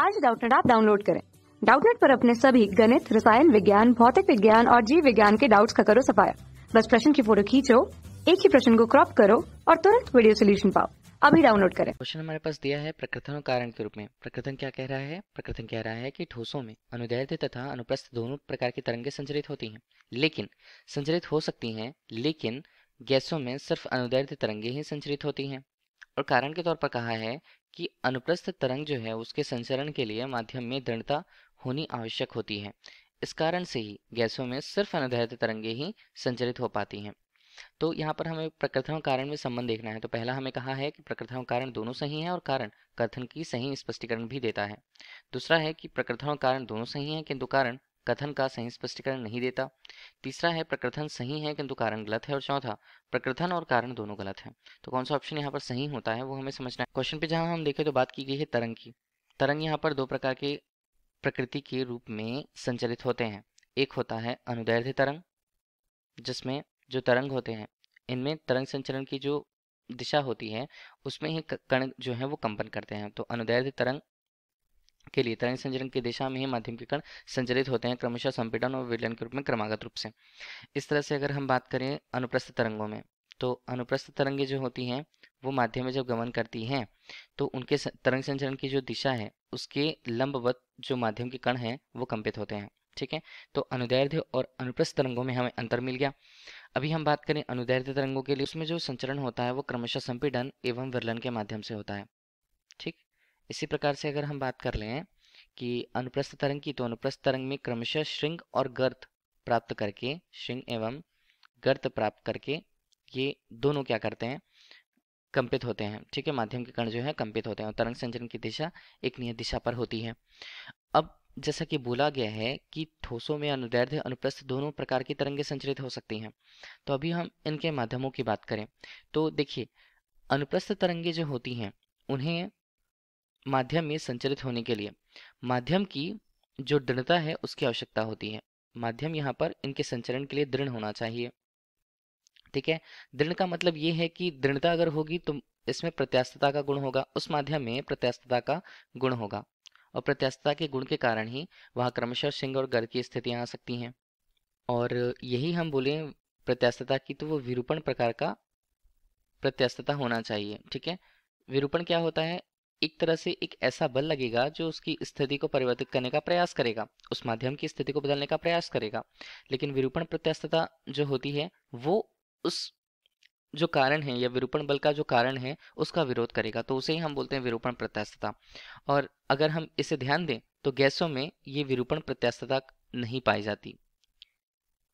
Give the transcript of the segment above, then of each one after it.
आज डाउटनेट आप डाउनलोड करें डाउटनेट पर अपने सभी गणित रसायन विज्ञान भौतिक विज्ञान और जीव विज्ञान के डाउट्स का करो सफाया बस प्रश्न की फोटो खींचो एक ही प्रश्न को क्रॉप करो और तुरंत वीडियो सोल्यूशन पाओ अभी डाउनलोड करें क्वेश्चन हमारे पास दिया है प्रकृतन और कारण के रूप में प्रकृतन क्या कह रहा है प्रकृतन कह रहा है कि ठोसों में अनुदैर्ध्य तथा अनुप्रस्थ दोनों प्रकार की तरंगे संचरित होती हैं लेकिन संचरित हो सकती हैं लेकिन गैसों में सिर्फ अनुदैर्ध्य तरंगे ही संचरित होती हैं और कारण के तौर पर कहा है कि अनुप्रस्थ तरंग जो है उसके संचरण के लिए माध्यम में दृढ़ता होनी आवश्यक होती है इस कारण से ही गैसों में सिर्फ अनुदैर्ध्य तरंगे ही संचरित हो पाती हैं तो यहाँ पर हमें प्रकृथन कारण में संबंध देखना है तो पहला हमें कहा है कि प्रकृथन कारण दोनों सही हैं और कारण कथन की सही स्पष्टीकरण भी देता है दूसरा है कि प्रकृथन कारण दोनों सही हैं किंतु कारण कथन का सही स्पष्टीकरण नहीं देता तीसरा है प्रकथन सही है किंतु कारण गलत है और चौथा प्रकथन और कारण दोनों गलत है तो कौन सा ऑप्शन यहाँ पर सही होता है वो हमें समझना है क्वेश्चन पे जहाँ हम देखें तो बात की गई है तरंग की तरंग यहाँ पर दो प्रकार के प्रकृति के रूप में संचलित होते हैं एक होता है अनुदैर्ध्य तरंग जिसमें जो तरंग होते हैं इनमें तरंग संचलन की जो दिशा होती है उसमें ही कण जो है वो कंपन करते हैं तो अनुदैर्ध्य तरंग के लिए तरंग संचरण की दिशा में ही माध्यम के कण संचरित होते हैं क्रमशः संपीडन और विलयन के रूप में क्रमागत रूप से इस तरह से अगर हम बात करें अनुप्रस्थ तरंगों में तो अनुप्रस्थ तरंगे जो होती हैं वो माध्यम में जब गमन करती हैं तो उनके तरंग संचरण की जो दिशा है उसके लंबवत जो माध्यम के कण हैं वो कंपित होते हैं ठीक है तो अनुदैर्ध्य और अनुप्रस्थ तरंगों में हमें अंतर मिल गया अभी हम बात करें अनुदैर्ध्य तरंगों के लिए उसमें जो संचरण होता है वो क्रमशः संपीडन एवं विरलन के माध्यम से होता है ठीक इसी प्रकार से अगर हम बात कर लें कि अनुप्रस्थ तरंग की तो अनुप्रस्थ तरंग में क्रमशः श्रृंग और गर्त प्राप्त करके श्रृंग एवं गर्त प्राप्त करके ये दोनों क्या करते हैं कंपित होते हैं ठीक है माध्यम के कण जो है कंपित होते हैं और तरंग संचरण की दिशा एक नियत दिशा पर होती है अब जैसा कि बोला गया है कि ठोसों में अनुदैर्ध्य अनुप्रस्थ दोनों प्रकार की तरंगें संचरित हो सकती हैं तो अभी हम इनके माध्यमों की बात करें तो देखिए अनुप्रस्थ तरंगें जो होती हैं उन्हें माध्यम में संचरित होने के लिए माध्यम की जो दृढ़ता है उसकी आवश्यकता होती है माध्यम यहाँ पर इनके संचरण के लिए दृढ़ होना चाहिए ठीक है दृढ़ का मतलब ये है कि दृढ़ता अगर होगी तो इसमें प्रत्यास्थता का गुण होगा उस माध्यम में प्रत्यास्थता का गुण होगा और प्रत्यास्थता के गुण के कारण ही वहाँ क्रमशः सिंह और गर की स्थितियाँ आ सकती हैं और यही हम बोले प्रत्यास्थता की तो वो विरूपण प्रकार का प्रत्यास्थता होना चाहिए ठीक है विरूपण क्या होता है एक तरह से एक ऐसा बल लगेगा जो उसकी स्थिति को परिवर्तित करने का प्रयास करेगा उस माध्यम की स्थिति को बदलने का प्रयास करेगा लेकिन विरूपण प्रत्यस्थता जो होती है वो उस जो कारण है या विरूपण बल का जो कारण है उसका विरोध करेगा तो उसे ही हम बोलते हैं विरूपण प्रत्यस्थता और अगर हम इसे ध्यान दें तो गैसों में ये विरूपण प्रत्यस्थता नहीं पाई जाती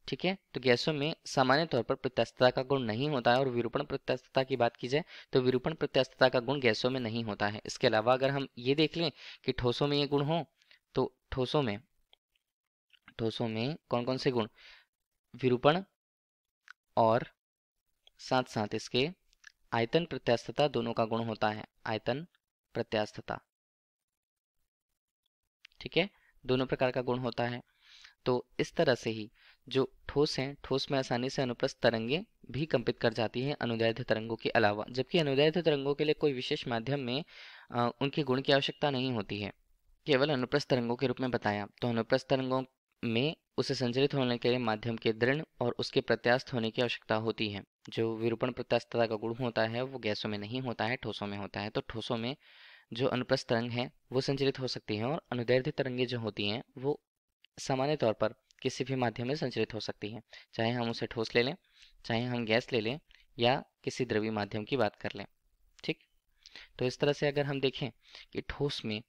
ठीक है तो गैसों में सामान्य तौर पर प्रत्यक्षता का गुण नहीं होता है और विरूपण प्रत्यक्षता की बात की जाए तो विरूपण प्रत्यक्षता का गुण गैसों में नहीं होता है इसके अलावा अगर हम ये देख लें कि ठोसों में ये गुण हो तो ठोसों में ठोसों में कौन कौन से गुण विरूपण और साथ साथ इसके आयतन प्रत्यास्थता दोनों का गुण होता है आयतन प्रत्यास्थता ठीक है दोनों प्रकार का गुण होता है तो इस तरह से ही जो ठोस हैं ठोस में आसानी से अनुप्रस्थ तरंगें भी कंपित कर जाती हैं अनुदैर्ध्य तरंगों के अलावा जबकि अनुदैर्ध्य तरंगों के लिए कोई विशेष माध्यम में आ, उनके गुण की आवश्यकता नहीं होती है केवल अनुप्रस्थ तरंगों के रूप में बताया तो अनुप्रस्थ तरंगों में उसे संचरित होने के लिए माध्यम के दृढ़ और उसके प्रत्यास्थ होने की आवश्यकता होती है जो विरूपण प्रत्यास्थता का गुण होता है वो गैसों में नहीं होता है ठोसों में होता है तो ठोसों में जो अनुप्रस्थ तरंग है वो संचरित हो सकती हैं और अनुदैर्ध्य तरंगें जो होती हैं वो सामान्य तौर पर किसी भी माध्यम में संचरित हो सकती है चाहे हम उसे ठोस ले लें चाहे हम गैस ले लें या किसी द्रवी माध्यम की बात कर लें ठीक तो इस तरह से अगर हम देखें कि ठोस में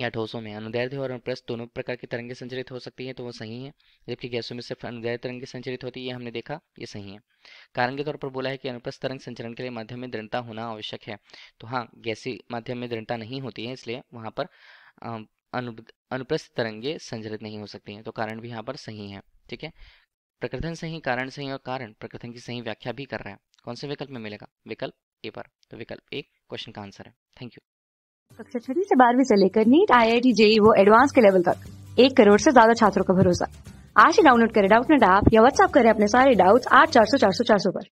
या ठोसों में अनुदैर्ध्य और अनुप्रस्थ दोनों प्रकार की तरंगें संचरित हो सकती हैं तो वो सही है जबकि गैसों में सिर्फ अनुदैर्ध्य तरंगें संचरित होती है ये हमने देखा ये सही है कारण के तौर पर बोला है कि अनुप्रस्थ तरंग संचरण के लिए माध्यम में दृढ़ता होना आवश्यक है तो हाँ गैसी माध्यम में दृढ़ता नहीं होती है इसलिए वहाँ पर अनुप्रस्थ तरंगे संचरित नहीं हो सकती हैं तो कारण भी यहाँ पर सही है ठीक है प्रकृतन सही कारण सही और कारण प्रकृतन की सही व्याख्या भी कर रहे हैं कौन से विकल्प में मिलेगा विकल्प ए पर तो विकल्प एक क्वेश्चन का आंसर है थैंक यू कक्षा छठी से बारहवीं से लेकर NEET I I T JEE वो एडवांस के लेवल तक एक करोड़ से ज्यादा छात्रों का भरोसा आज ही डाउनलोड करें डाउट नेट ऐप या व्हाट्सअप करें अपने सारे डाउट्स आठ चार सौ चार सौ चार सौ पर